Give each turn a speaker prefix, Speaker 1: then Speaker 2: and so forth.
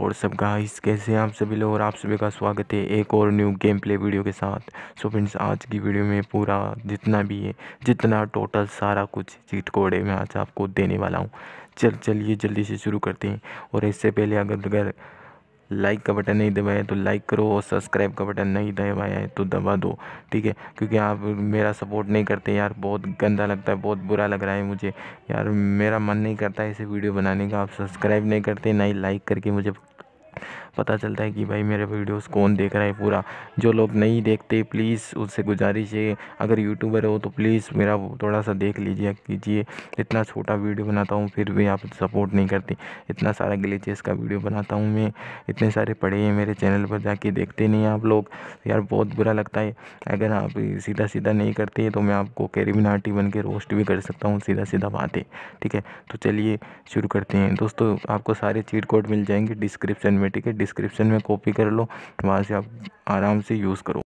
Speaker 1: और सब गाइस कैसे आप सभी लोग और आप सभी का स्वागत है एक और न्यू गेम प्ले वीडियो के साथ सो so फ्रेंड्स आज की वीडियो में पूरा जितना भी है जितना टोटल सारा कुछ चीट है मैं आज आपको देने वाला हूँ चल चलिए जल्दी से शुरू करते हैं और इससे पहले अगर अगर लाइक का बटन नहीं दबाया तो लाइक करो और सब्सक्राइब का बटन नहीं दबाया है तो दबा दो ठीक है क्योंकि आप मेरा सपोर्ट नहीं करते यार बहुत गंदा लगता है बहुत बुरा लग रहा है मुझे यार मेरा मन नहीं करता ऐसे वीडियो बनाने का आप सब्सक्राइब नहीं करते ना ही लाइक करके मुझे पता चलता है कि भाई मेरे वीडियोस कौन देख रहा है पूरा जो लोग नहीं देखते प्लीज़ उससे गुजारिश है अगर यूट्यूबर हो तो प्लीज़ मेरा थोड़ा सा देख लीजिए कीजिए इतना छोटा वीडियो बनाता हूँ फिर भी आप सपोर्ट नहीं करती इतना सारा ग्लीचेस का वीडियो बनाता हूँ मैं इतने सारे पढ़े हैं मेरे चैनल पर जाके देखते नहीं आप लोग यार बहुत बुरा लगता है अगर आप सीधा सीधा नहीं करते तो मैं आपको कैरिबिन आटी बन के रोस्ट भी कर सकता हूँ सीधा सीधा बातें ठीक है तो चलिए शुरू करते हैं दोस्तों आपको सारे चीट कोड मिल जाएंगे डिस्क्रिप्शन में ठीक है डिस्क्रिप्शन में कॉपी कर लो वहाँ से आप आराम से यूज़ करो